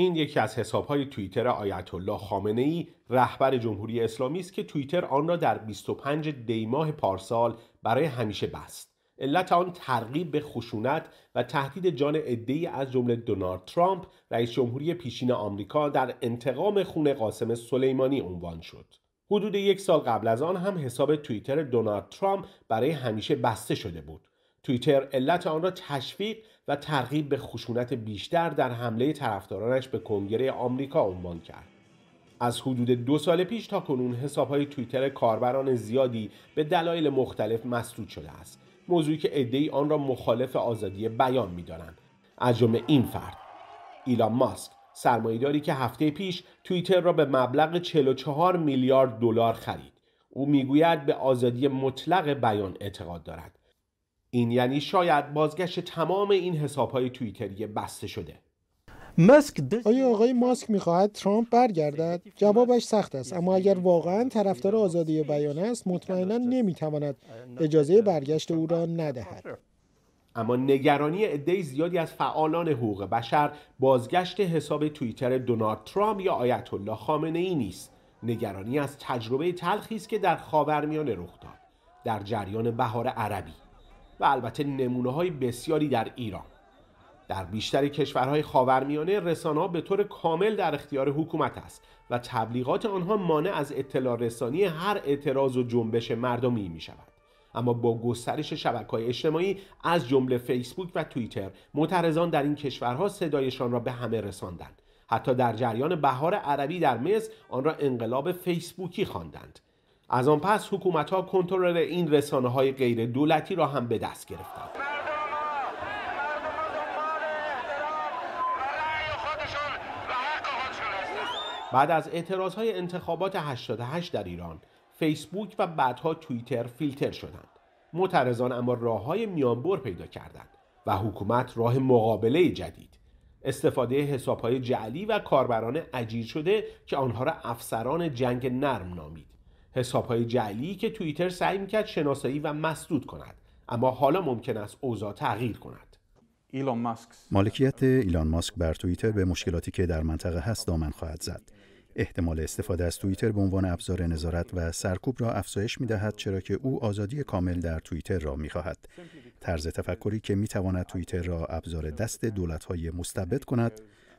این یکی از حسابهای توییتر آیت الله خامنه ای رهبر جمهوری اسلامی است که توییتر آن را در 25 دیماه پارسال برای همیشه بست. علت آن ترغیب به خشونت و تهدید جان عده‌ای از جمله دونالد ترامپ رئیس جمهوری پیشین آمریکا در انتقام خون قاسم سلیمانی عنوان شد. حدود یک سال قبل از آن هم حساب توییتر دونالد ترامپ برای همیشه بسته شده بود. توییتر علت آن را تشویق و ترغیب به خشونت بیشتر در حمله طرفدارانش به کنگره آمریکا عنوان کرد از حدود دو سال پیش تا کنون های توییتر کاربران زیادی به دلایل مختلف مسدود شده است موضوعی که عدهای آن را مخالف آزادی بیان میدانند از جمله این فرد ایلان ماسک سرمایهداری که هفته پیش توییتر را به مبلغ 44 میلیارد دلار خرید او میگوید به آزادی مطلق بیان اعتقاد دارد این یعنی شاید بازگشت تمام این های توییتری بسته شده آیا آقای ماسک میخواهد ترامپ برگردد؟ جوابش سخت است اما اگر واقعا طرفدار آزادی بیان است مطمئنا نمیتواند اجازه برگشت او را ندهد اما نگرانی عده زیادی از فعالان حقوق بشر بازگشت حساب توییتر دونالد ترامپ یا آیت الله خامنه ای نیست نگرانی از تجربه تلخی است که در خاورمیانه رخ داد در جریان بهار عربی و البته نمونه های بسیاری در ایران در بیشتر کشورهای خاورمیانه رسانه به طور کامل در اختیار حکومت است و تبلیغات آنها مانع از اطلاع رسانی هر اعتراض و جنبش مردمی می شود. اما با گسترش شبکه های اجتماعی از جمله فیسبوک و توییتر معترضان در این کشورها صدایشان را به همه رساندند حتی در جریان بهار عربی در مصر آن را انقلاب فیسبوکی خواندند از آن پس حکومت ها کنترل این رسانه های غیر دولتی را هم به دست گرفتند. بعد از اعتراض های انتخابات 88 در ایران فیسبوک و بعدها توییتر فیلتر شدند معترضان اما راه های میانبر پیدا کردند و حکومت راه مقابله جدید استفاده حساب های جعلی و کاربران عجیر شده که آنها را افسران جنگ نرم نامید حسابهای جعلی که توییتر سعی میکرد شناسایی و مسدود کند اما حالا ممکن است اوضاع تغییر کند مالکیت ایلان ماسک بر توییتر به مشکلاتی که در منطقه هست دامن خواهد زد احتمال استفاده از توییتر به عنوان ابزار نظارت و سرکوب را افزایش می دهد چرا که او آزادی کامل در توییتر را می خواهد. طرز تفکری که می تواند توییتر را ابزار دست دولت های مستبد کند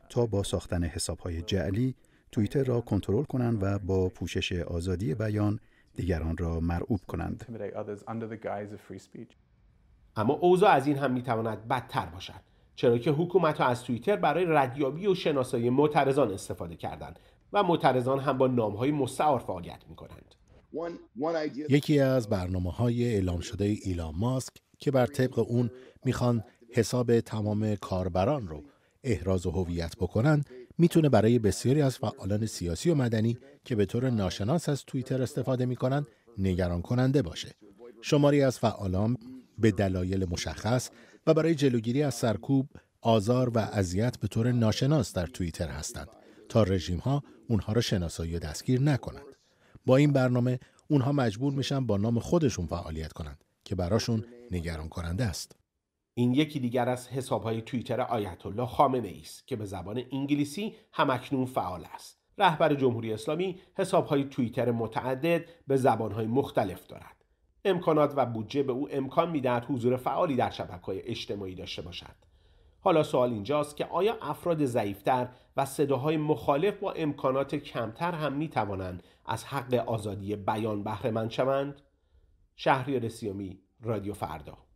تا با ساختن حساب های جعلی توییتر را کنترل کنند و با پوشش آزادی بیان دیگران را مرعوب کنند اما اوضاع از این هم میتواند بدتر باشد چرا که حکومت ها از توییتر برای ردیابی و شناسایی معترضان استفاده کردند و معترضان هم با نامهای مستعار فعالیت کنند. یکی از برنامه های اعلام شده ایلان ماسک که بر طبق اون میخوان حساب تمام کاربران رو احراز و هویت بکنن میتونه برای بسیاری از فعالان سیاسی و مدنی که به طور ناشناس از توییتر استفاده میکنند نگران کننده باشه. شماری از فعالان به دلایل مشخص و برای جلوگیری از سرکوب، آزار و اذیت به طور ناشناس در توییتر هستند تا رژیم ها اونها را شناسایی و دستگیر نکنند. با این برنامه اونها مجبور میشن با نام خودشون فعالیت کنند که براشون نگران کننده است. این یکی دیگر از حسابهای توییتر آیت الله خامنه است که به زبان انگلیسی همکنون فعال است رهبر جمهوری اسلامی حسابهای توییتر متعدد به زبانهای مختلف دارد امکانات و بودجه به او امکان میدهد حضور فعالی در های اجتماعی داشته باشد حالا سوال اینجاست که آیا افراد ضعیفتر و صداهای مخالف با امکانات کمتر هم می توانند از حق آزادی بیان بهره مند شوند شهریار سیامی رادیو فردا